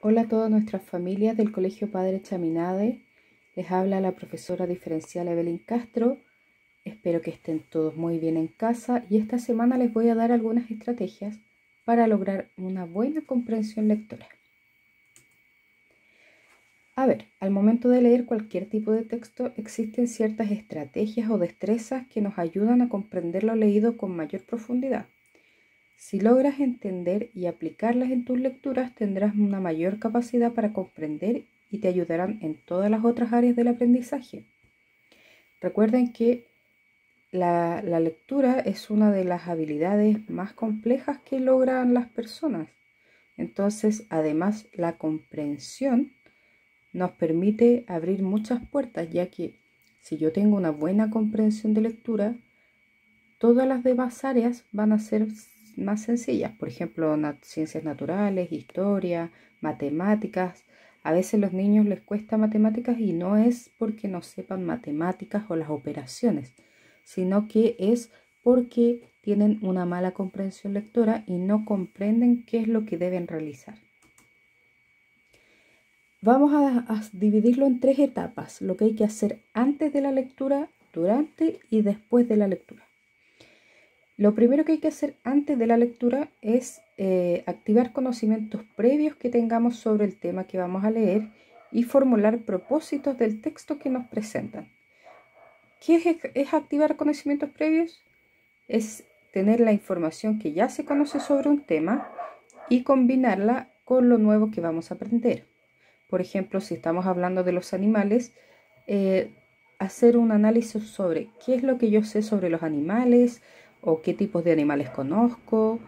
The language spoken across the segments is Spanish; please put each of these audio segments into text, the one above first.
Hola a todas nuestras familias del Colegio Padre Chaminade. Les habla la profesora diferencial Evelyn Castro. Espero que estén todos muy bien en casa y esta semana les voy a dar algunas estrategias para lograr una buena comprensión lectora. A ver, al momento de leer cualquier tipo de texto existen ciertas estrategias o destrezas que nos ayudan a comprender lo leído con mayor profundidad. Si logras entender y aplicarlas en tus lecturas, tendrás una mayor capacidad para comprender y te ayudarán en todas las otras áreas del aprendizaje. Recuerden que la, lectura es una de las habilidades más complejas que logran las personas. Entonces, además, la comprensión nos permite abrir muchas puertas, ya que si yo tengo una buena comprensión de lectura, todas las demás áreas van a ser más sencillas, por ejemplo, ciencias naturales, historia, matemáticas. A veces los niños les cuesta matemáticas y no es porque no sepan matemáticas o las operaciones, sino que es porque tienen una mala comprensión lectora y no comprenden qué es lo que deben realizar. Vamos a, dividirlo en tres etapas, lo que hay que hacer antes de la lectura, durante y después de la lectura. Lo primero que hay que hacer antes de la lectura es eh, activar conocimientos previos que tengamos sobre el tema que vamos a leer y formular propósitos del texto que nos presentan. ¿Qué es, activar conocimientos previos? Es tener la información que ya se conoce sobre un tema y combinarla con lo nuevo que vamos a aprender. Por ejemplo, si estamos hablando de los animales, eh, hacer un análisis sobre qué es lo que yo sé sobre los animales, o qué tipos de animales conozco,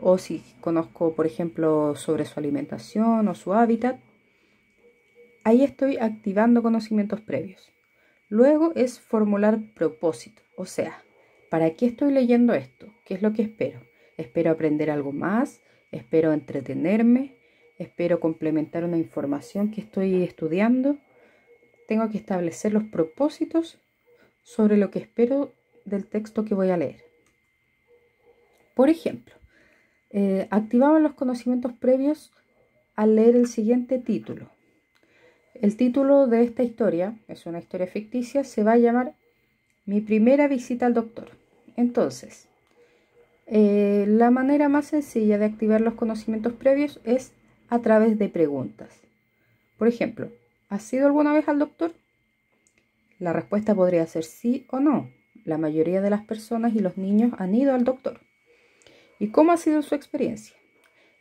o si conozco, por ejemplo, sobre su alimentación o su hábitat. Ahí estoy activando conocimientos previos. Luego es formular propósito, o sea, ¿para qué estoy leyendo esto? ¿Qué es lo que espero? ¿Espero aprender algo más? ¿Espero entretenerme? ¿Espero complementar una información que estoy estudiando? Tengo que establecer los propósitos sobre lo que espero del texto que voy a leer. Por ejemplo, eh, activaban los conocimientos previos al leer el siguiente título. El título de esta historia, es una historia ficticia, se va a llamar Mi primera visita al doctor. Entonces, eh, la manera más sencilla de activar los conocimientos previos es a través de preguntas. Por ejemplo, ¿has ido alguna vez al doctor? La respuesta podría ser sí o no. La mayoría de las personas y los niños han ido al doctor y cómo ha sido su experiencia.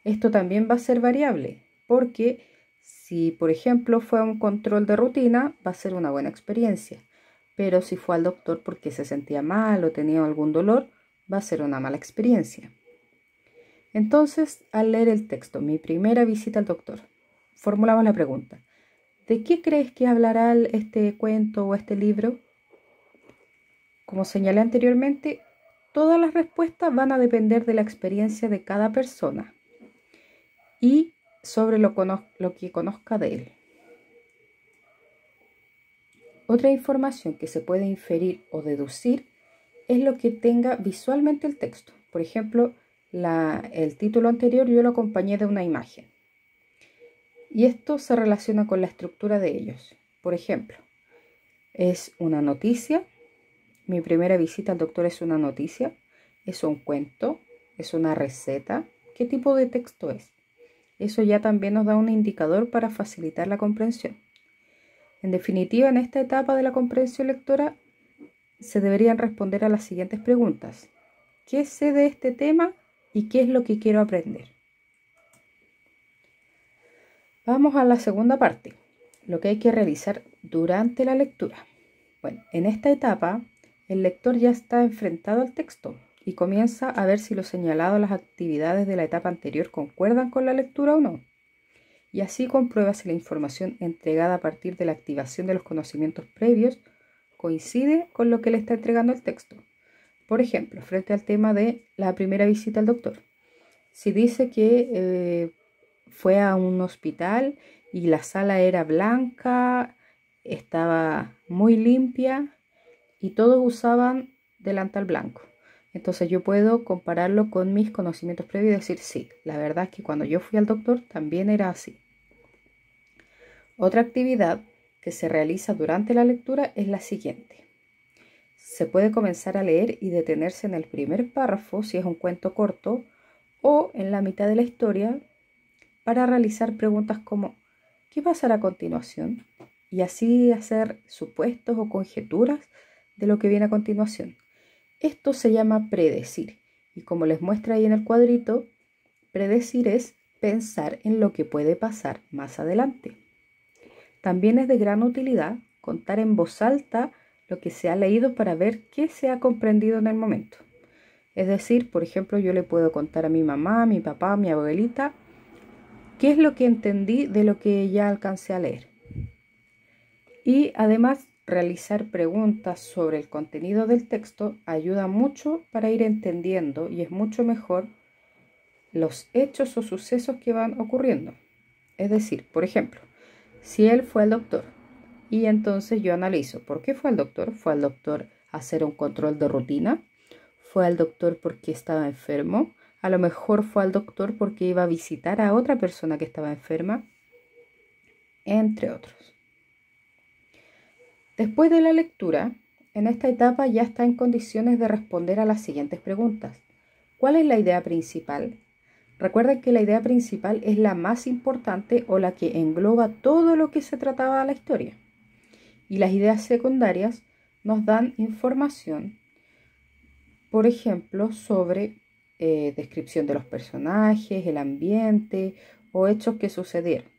Esto también va a ser variable porque si por ejemplo fue a un control de rutina va a ser una buena experiencia, pero si fue al doctor porque se sentía mal o tenía algún dolor va a ser una mala experiencia. Entonces, al leer el texto, mi primera visita al doctor, formulamos la pregunta, ¿de qué crees que hablará este cuento o este libro? Como señalé anteriormente, Todas las respuestas van a depender de la experiencia de cada persona y sobre lo, que conozca de él. Otra información que se puede inferir o deducir es lo que tenga visualmente el texto. Por ejemplo, el título anterior yo lo acompañé de una imagen. Y esto se relaciona con la estructura de ellos. Por ejemplo, es una noticia, mi primera visita al doctor es una noticia, es un cuento, es una receta. ¿Qué tipo de texto es? Eso ya también nos da un indicador para facilitar la comprensión. En definitiva, en esta etapa de la comprensión lectora se deberían responder a las siguientes preguntas. ¿Qué sé de este tema y qué es lo que quiero aprender? Vamos a la segunda parte, lo que hay que realizar durante la lectura. Bueno, en esta etapa el lector ya está enfrentado al texto y comienza a ver si lo señalado las actividades de la etapa anterior concuerdan con la lectura o no. Y así comprueba si la información entregada a partir de la activación de los conocimientos previos coincide con lo que le está entregando el texto. Por ejemplo, frente al tema de la primera visita al doctor. Si dice que eh, fue a un hospital y la sala era blanca, estaba muy limpia, y todos usaban delantal blanco. Entonces yo puedo compararlo con mis conocimientos previos y decir, sí, la verdad es que cuando yo fui al doctor también era así. Otra actividad que se realiza durante la lectura es la siguiente. Se puede comenzar a leer y detenerse en el primer párrafo si es un cuento corto o en la mitad de la historia para realizar preguntas como ¿qué pasará a continuación? Y así hacer supuestos o conjeturas de lo que viene a continuación. Esto se llama predecir y como les muestra ahí en el cuadrito, predecir es pensar en lo que puede pasar más adelante. También es de gran utilidad contar en voz alta lo que se ha leído para ver qué se ha comprendido en el momento. Es decir, por ejemplo, yo le puedo contar a mi mamá, a mi papá, a mi abuelita, qué es lo que entendí de lo que ya alcancé a leer. Y además Realizar preguntas sobre el contenido del texto ayuda mucho para ir entendiendo y es mucho mejor los hechos o sucesos que van ocurriendo. Es decir, por ejemplo, si él fue al doctor y entonces yo analizo, ¿por qué fue al doctor? ¿Fue al doctor hacer un control de rutina? ¿Fue al doctor porque estaba enfermo? A lo mejor fue al doctor porque iba a visitar a otra persona que estaba enferma, entre otros. Después de la lectura, en esta etapa ya está en condiciones de responder a las siguientes preguntas. ¿Cuál es la idea principal? Recuerda que la idea principal es la más importante o la que engloba todo lo que se trataba de la historia. Y las ideas secundarias nos dan información, por ejemplo, sobre eh, descripción de los personajes, el ambiente o hechos que sucedieron.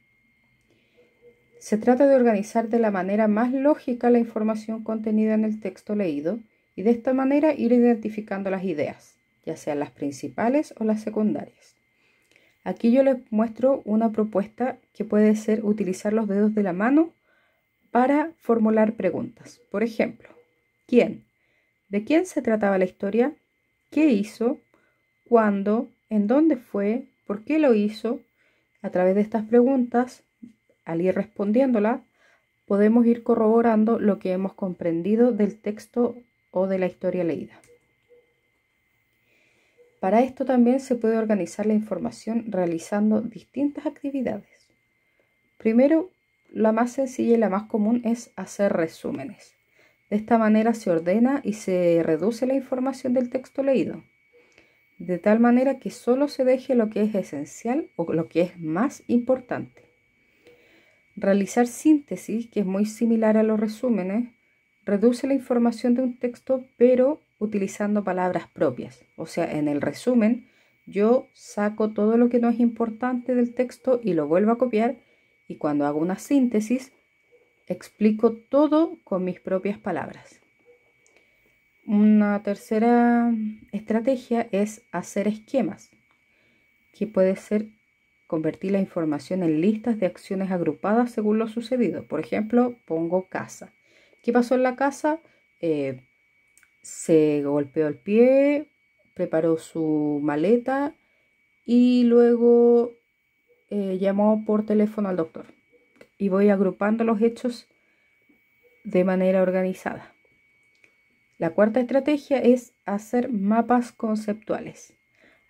Se trata de organizar de la manera más lógica la información contenida en el texto leído y de esta manera ir identificando las ideas, ya sean las principales o las secundarias. Aquí yo les muestro una propuesta que puede ser utilizar los dedos de la mano para formular preguntas. Por ejemplo, ¿quién? ¿De quién se trataba la historia? ¿Qué hizo? ¿Cuándo? ¿En dónde fue? ¿Por qué lo hizo? A través de estas preguntas al ir respondiéndola, podemos ir corroborando lo que hemos comprendido del texto o de la historia leída. Para esto también se puede organizar la información realizando distintas actividades. Primero, la más sencilla y la más común es hacer resúmenes. De esta manera se ordena y se reduce la información del texto leído, de tal manera que solo se deje lo que es esencial o lo que es más importante. Realizar síntesis, que es muy similar a los resúmenes, reduce la información de un texto pero utilizando palabras propias. O sea, en el resumen yo saco todo lo que no es importante del texto y lo vuelvo a copiar y cuando hago una síntesis explico todo con mis propias palabras. Una tercera estrategia es hacer esquemas, que puede ser Convertí la información en listas de acciones agrupadas según lo sucedido. Por ejemplo, pongo casa. ¿Qué pasó en la casa? Eh, se golpeó el pie, preparó su maleta y luego eh, llamó por teléfono al doctor. Y voy agrupando los hechos de manera organizada. La cuarta estrategia es hacer mapas conceptuales.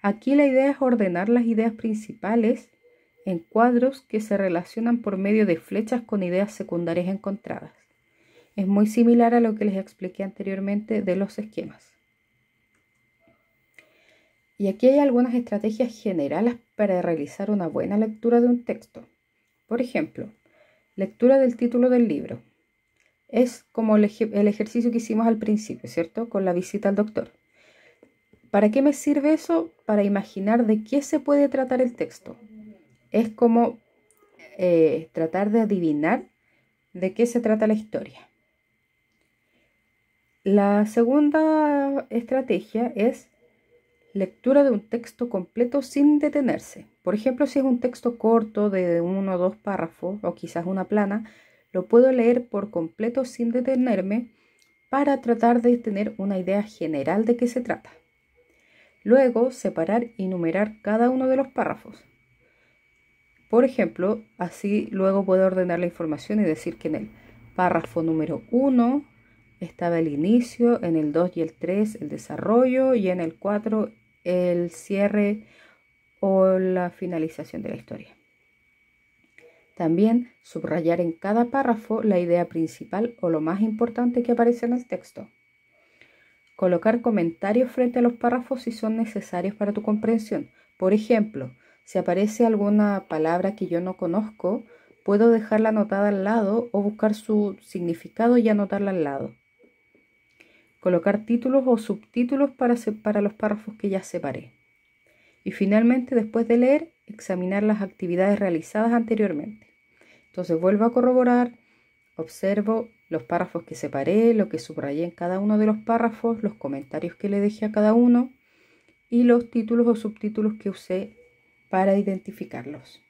Aquí la idea es ordenar las ideas principales en cuadros que se relacionan por medio de flechas con ideas secundarias encontradas. Es muy similar a lo que les expliqué anteriormente de los esquemas. Y aquí hay algunas estrategias generales para realizar una buena lectura de un texto. Por ejemplo, lectura del título del libro. Es como el, ejercicio que hicimos al principio, ¿cierto? Con la visita al doctor. ¿Para qué me sirve eso? Para imaginar de qué se puede tratar el texto. Es como eh, tratar de adivinar de qué se trata la historia. La segunda estrategia es lectura de un texto completo sin detenerse. Por ejemplo, si es un texto corto de uno o dos párrafos o quizás una plana, lo puedo leer por completo sin detenerme para tratar de tener una idea general de qué se trata. Luego, separar y numerar cada uno de los párrafos. Por ejemplo, así luego puedo ordenar la información y decir que en el párrafo número 1 estaba el inicio, en el 2 y el 3 el desarrollo y en el 4 el cierre o la finalización de la historia. También subrayar en cada párrafo la idea principal o lo más importante que aparece en el texto. Colocar comentarios frente a los párrafos si son necesarios para tu comprensión. Por ejemplo, si aparece alguna palabra que yo no conozco, puedo dejarla anotada al lado o buscar su significado y anotarla al lado. Colocar títulos o subtítulos para, los párrafos que ya separé. Y finalmente, después de leer, examinar las actividades realizadas anteriormente. Entonces vuelvo a corroborar, Observo los párrafos que separé, lo que subrayé en cada uno de los párrafos, los comentarios que le dejé a cada uno y los títulos o subtítulos que usé para identificarlos.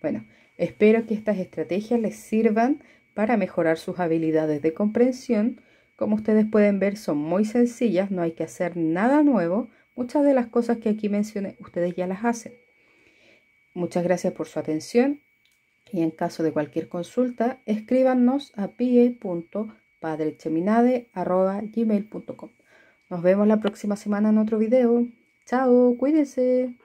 Bueno, espero que estas estrategias les sirvan para mejorar sus habilidades de comprensión. Como ustedes pueden ver, son muy sencillas, no hay que hacer nada nuevo. Muchas de las cosas que aquí mencioné, ustedes ya las hacen. Muchas gracias por su atención y en caso de cualquier consulta, escríbanos a pie.padrecheminade.gmail.com Nos vemos la próxima semana en otro video. ¡Chao! ¡Cuídense!